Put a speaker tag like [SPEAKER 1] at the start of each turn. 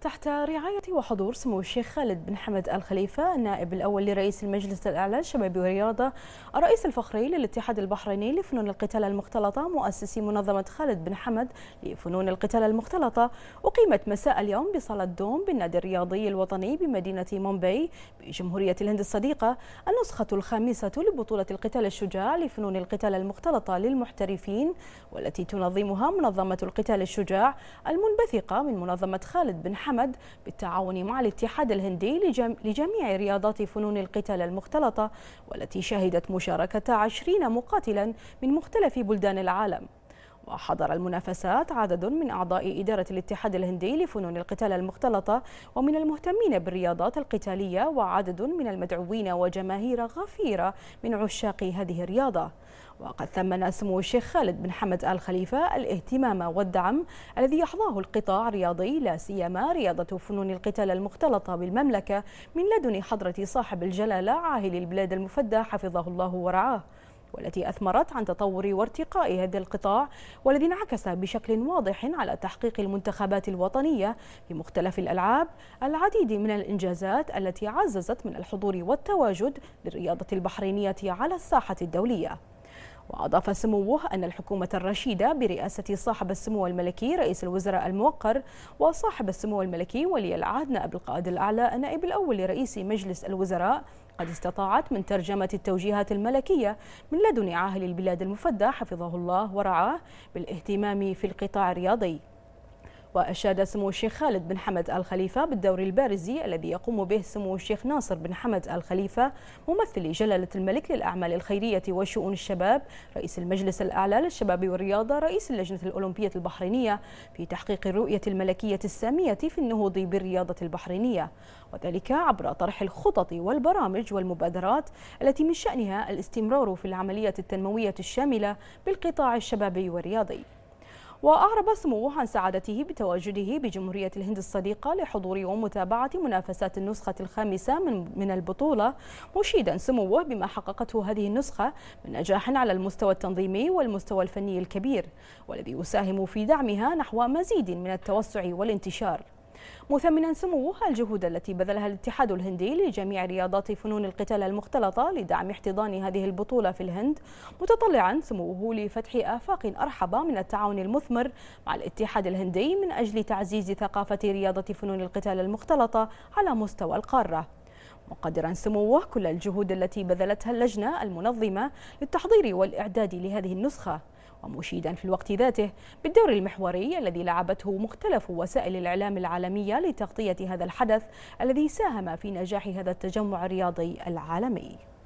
[SPEAKER 1] تحت رعاية وحضور سمو الشيخ خالد بن حمد الخليفة النائب الأول لرئيس المجلس الأعلى للشباب والرياضة الرئيس الفخري للاتحاد البحريني لفنون القتال المختلطة مؤسسي منظمة خالد بن حمد لفنون القتال المختلطة أقيمت مساء اليوم بصالة دوم بالنادي الرياضي الوطني بمدينة مومباي بجمهورية الهند الصديقة النسخة الخامسة لبطولة القتال الشجاع لفنون القتال المختلطة للمحترفين والتي تنظمها منظمة القتال الشجاع المنبثقة من منظمة خالد بن حمد حمد بالتعاون مع الاتحاد الهندي لجميع رياضات فنون القتال المختلطة والتي شهدت مشاركة عشرين مقاتلا من مختلف بلدان العالم وحضر المنافسات عدد من أعضاء إدارة الاتحاد الهندي لفنون القتال المختلطة ومن المهتمين بالرياضات القتالية وعدد من المدعوين وجماهير غفيرة من عشاق هذه الرياضة وقد ثمن سمو الشيخ خالد بن حمد آل خليفة الاهتمام والدعم الذي يحظاه القطاع الرياضي لا سيما رياضة فنون القتال المختلطة بالمملكة من لدن حضرة صاحب الجلالة عاهل البلاد المفدى حفظه الله ورعاه والتي أثمرت عن تطور وارتقاء هذا القطاع والذي انعكس بشكل واضح على تحقيق المنتخبات الوطنية في مختلف الألعاب العديد من الإنجازات التي عززت من الحضور والتواجد للرياضة البحرينية على الساحة الدولية وأضاف سموه أن الحكومة الرشيدة برئاسة صاحب السمو الملكي رئيس الوزراء الموقر وصاحب السمو الملكي ولي العهد نائب القائد الأعلى النائب الأول لرئيس مجلس الوزراء قد استطاعت من ترجمة التوجيهات الملكية من لدن عاهل البلاد المفدى حفظه الله ورعاه بالاهتمام في القطاع الرياضي وأشاد سمو الشيخ خالد بن حمد الخليفة بالدور البارزي الذي يقوم به سمو الشيخ ناصر بن حمد الخليفة ممثل جلالة الملك للأعمال الخيرية وشؤون الشباب رئيس المجلس الأعلى للشباب والرياضة رئيس اللجنة الأولمبية البحرينية في تحقيق الرؤية الملكية السامية في النهوض بالرياضة البحرينية وذلك عبر طرح الخطط والبرامج والمبادرات التي من شأنها الاستمرار في العملية التنموية الشاملة بالقطاع الشبابي والرياضي وأعرب سموه عن سعادته بتواجده بجمهورية الهند الصديقة لحضور ومتابعة منافسات النسخة الخامسة من, من البطولة مشيدا سموه بما حققته هذه النسخة من نجاح على المستوى التنظيمي والمستوى الفني الكبير والذي يساهم في دعمها نحو مزيد من التوسع والانتشار مثمنا سموه الجهود التي بذلها الاتحاد الهندي لجميع رياضات فنون القتال المختلطة لدعم احتضان هذه البطولة في الهند متطلعا سموه لفتح آفاق أرحب من التعاون المثمر مع الاتحاد الهندي من أجل تعزيز ثقافة رياضة فنون القتال المختلطة على مستوى القارة مقدرا سموه كل الجهود التي بذلتها اللجنة المنظمة للتحضير والإعداد لهذه النسخة ومشيدا في الوقت ذاته بالدور المحوري الذي لعبته مختلف وسائل الإعلام العالمية لتغطية هذا الحدث الذي ساهم في نجاح هذا التجمع الرياضي العالمي